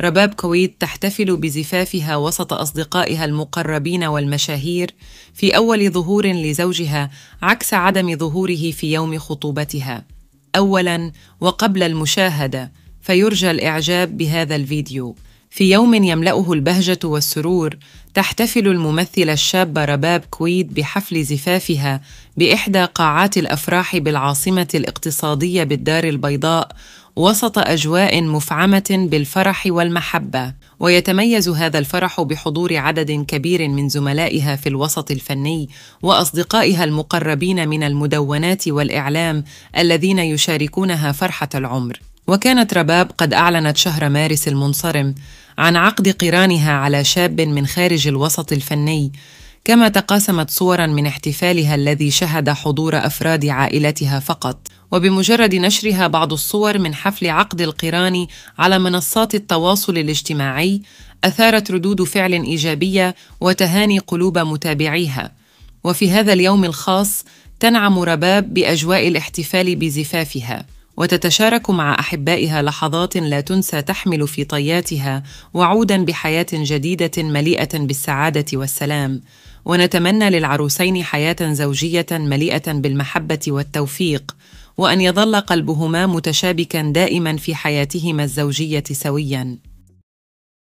رباب كويت تحتفل بزفافها وسط أصدقائها المقربين والمشاهير في أول ظهور لزوجها عكس عدم ظهوره في يوم خطوبتها أولاً وقبل المشاهدة فيرجى الإعجاب بهذا الفيديو في يوم يملأه البهجة والسرور تحتفل الممثلة الشابة رباب كويد بحفل زفافها بإحدى قاعات الأفراح بالعاصمة الاقتصادية بالدار البيضاء وسط اجواء مفعمه بالفرح والمحبه ويتميز هذا الفرح بحضور عدد كبير من زملائها في الوسط الفني واصدقائها المقربين من المدونات والاعلام الذين يشاركونها فرحه العمر وكانت رباب قد اعلنت شهر مارس المنصرم عن عقد قرانها على شاب من خارج الوسط الفني كما تقاسمت صورا من احتفالها الذي شهد حضور افراد عائلتها فقط وبمجرد نشرها بعض الصور من حفل عقد القران على منصات التواصل الاجتماعي اثارت ردود فعل ايجابيه وتهاني قلوب متابعيها وفي هذا اليوم الخاص تنعم رباب باجواء الاحتفال بزفافها وتتشارك مع احبائها لحظات لا تنسى تحمل في طياتها وعودا بحياه جديده مليئه بالسعاده والسلام ونتمنى للعروسين حياه زوجيه مليئه بالمحبه والتوفيق وان يظل قلبهما متشابكا دائما في حياتهما الزوجيه سويا